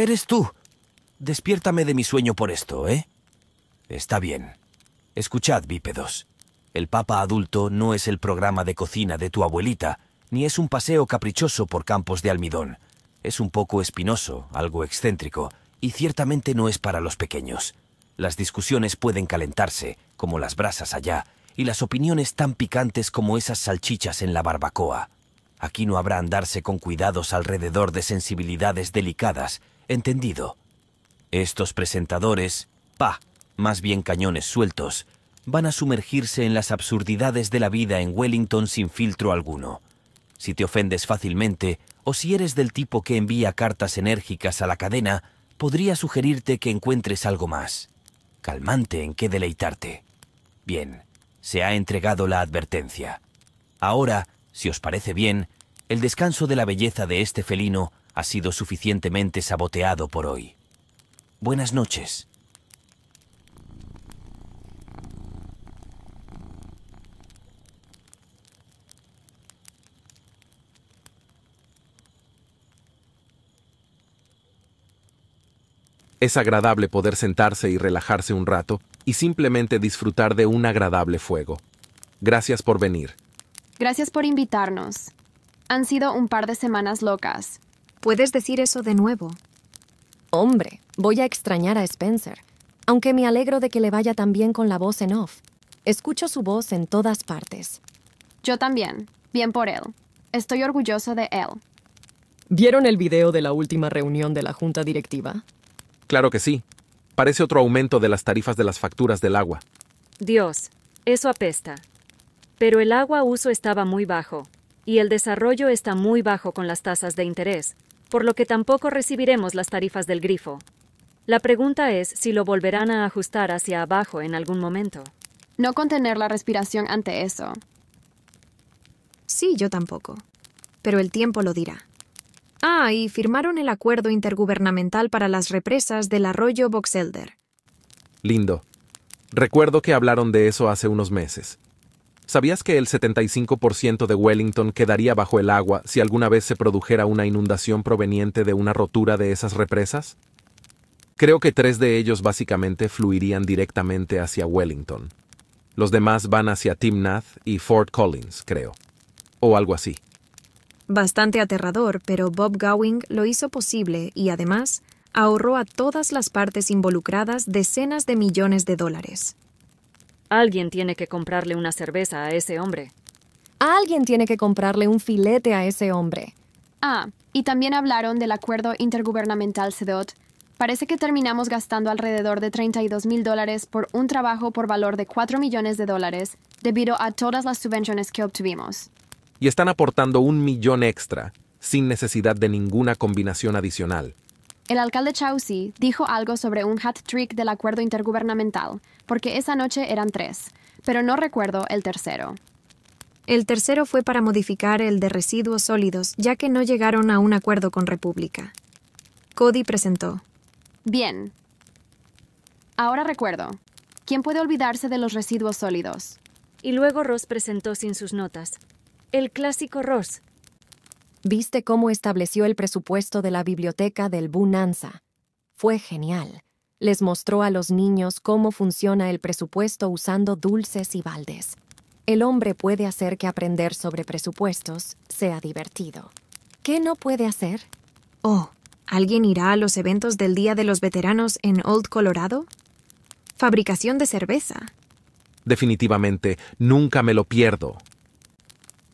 Eres tú. Despiértame de mi sueño por esto, ¿eh? Está bien. Escuchad, bípedos. El Papa Adulto no es el programa de cocina de tu abuelita, ni es un paseo caprichoso por campos de almidón. Es un poco espinoso, algo excéntrico, y ciertamente no es para los pequeños. Las discusiones pueden calentarse, como las brasas allá, y las opiniones tan picantes como esas salchichas en la barbacoa. Aquí no habrá andarse con cuidados alrededor de sensibilidades delicadas, Entendido. Estos presentadores, pa, más bien cañones sueltos, van a sumergirse en las absurdidades de la vida en Wellington sin filtro alguno. Si te ofendes fácilmente, o si eres del tipo que envía cartas enérgicas a la cadena, podría sugerirte que encuentres algo más. Calmante en qué deleitarte. Bien, se ha entregado la advertencia. Ahora, si os parece bien, el descanso de la belleza de este felino ha sido suficientemente saboteado por hoy. Buenas noches. Es agradable poder sentarse y relajarse un rato y simplemente disfrutar de un agradable fuego. Gracias por venir. Gracias por invitarnos. Han sido un par de semanas locas, Puedes decir eso de nuevo. Hombre, voy a extrañar a Spencer, aunque me alegro de que le vaya tan bien con la voz en off. Escucho su voz en todas partes. Yo también. Bien por él. Estoy orgulloso de él. ¿Vieron el video de la última reunión de la junta directiva? Claro que sí. Parece otro aumento de las tarifas de las facturas del agua. Dios, eso apesta. Pero el agua uso estaba muy bajo, y el desarrollo está muy bajo con las tasas de interés, por lo que tampoco recibiremos las tarifas del grifo. La pregunta es si lo volverán a ajustar hacia abajo en algún momento. No contener la respiración ante eso. Sí, yo tampoco. Pero el tiempo lo dirá. Ah, y firmaron el acuerdo intergubernamental para las represas del arroyo Boxelder. Lindo. Recuerdo que hablaron de eso hace unos meses. ¿Sabías que el 75% de Wellington quedaría bajo el agua si alguna vez se produjera una inundación proveniente de una rotura de esas represas? Creo que tres de ellos básicamente fluirían directamente hacia Wellington. Los demás van hacia Timnath y Fort Collins, creo. O algo así. Bastante aterrador, pero Bob Gowing lo hizo posible y además ahorró a todas las partes involucradas decenas de millones de dólares. Alguien tiene que comprarle una cerveza a ese hombre. Alguien tiene que comprarle un filete a ese hombre. Ah, y también hablaron del acuerdo intergubernamental CEDOT. Parece que terminamos gastando alrededor de 32 mil dólares por un trabajo por valor de 4 millones de dólares debido a todas las subvenciones que obtuvimos. Y están aportando un millón extra, sin necesidad de ninguna combinación adicional. El alcalde Chausi dijo algo sobre un hat trick del acuerdo intergubernamental, porque esa noche eran tres, pero no recuerdo el tercero. El tercero fue para modificar el de residuos sólidos, ya que no llegaron a un acuerdo con República. Cody presentó. Bien. Ahora recuerdo. ¿Quién puede olvidarse de los residuos sólidos? Y luego Ross presentó sin sus notas. El clásico Ross. Viste cómo estableció el presupuesto de la biblioteca del Bunanza. Fue genial. Les mostró a los niños cómo funciona el presupuesto usando dulces y baldes. El hombre puede hacer que aprender sobre presupuestos sea divertido. ¿Qué no puede hacer? Oh, ¿alguien irá a los eventos del Día de los Veteranos en Old Colorado? Fabricación de cerveza. Definitivamente, nunca me lo pierdo.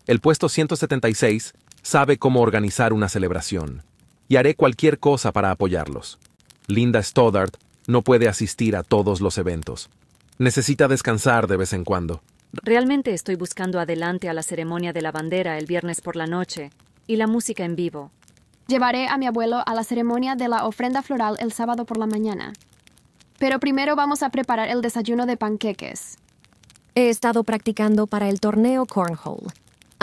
El puesto 176 sabe cómo organizar una celebración, y haré cualquier cosa para apoyarlos. Linda Stoddard no puede asistir a todos los eventos. Necesita descansar de vez en cuando. Realmente estoy buscando adelante a la ceremonia de la bandera el viernes por la noche y la música en vivo. Llevaré a mi abuelo a la ceremonia de la ofrenda floral el sábado por la mañana. Pero primero vamos a preparar el desayuno de panqueques. He estado practicando para el torneo Cornhole.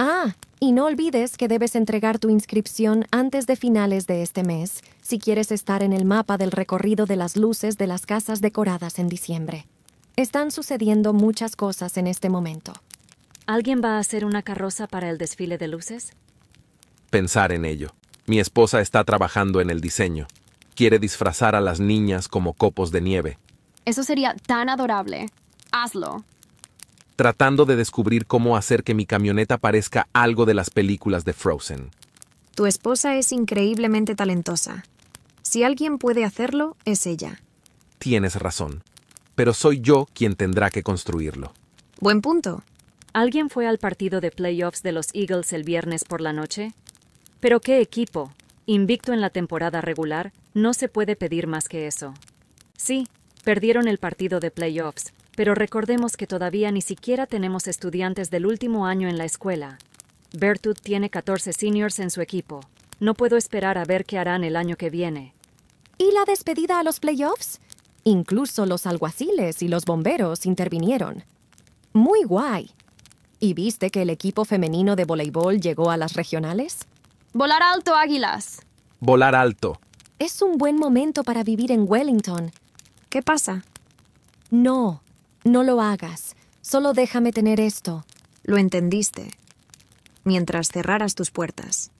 Ah, y no olvides que debes entregar tu inscripción antes de finales de este mes si quieres estar en el mapa del recorrido de las luces de las casas decoradas en diciembre. Están sucediendo muchas cosas en este momento. ¿Alguien va a hacer una carroza para el desfile de luces? Pensar en ello. Mi esposa está trabajando en el diseño. Quiere disfrazar a las niñas como copos de nieve. Eso sería tan adorable. Hazlo tratando de descubrir cómo hacer que mi camioneta parezca algo de las películas de Frozen. Tu esposa es increíblemente talentosa. Si alguien puede hacerlo, es ella. Tienes razón, pero soy yo quien tendrá que construirlo. Buen punto. ¿Alguien fue al partido de playoffs de los Eagles el viernes por la noche? Pero qué equipo, invicto en la temporada regular, no se puede pedir más que eso. Sí, perdieron el partido de playoffs, pero recordemos que todavía ni siquiera tenemos estudiantes del último año en la escuela. Bertud tiene 14 seniors en su equipo. No puedo esperar a ver qué harán el año que viene. ¿Y la despedida a los playoffs? Incluso los alguaciles y los bomberos intervinieron. Muy guay. ¿Y viste que el equipo femenino de voleibol llegó a las regionales? Volar alto, águilas. Volar alto. Es un buen momento para vivir en Wellington. ¿Qué pasa? No, no lo hagas. Solo déjame tener esto. Lo entendiste. Mientras cerraras tus puertas.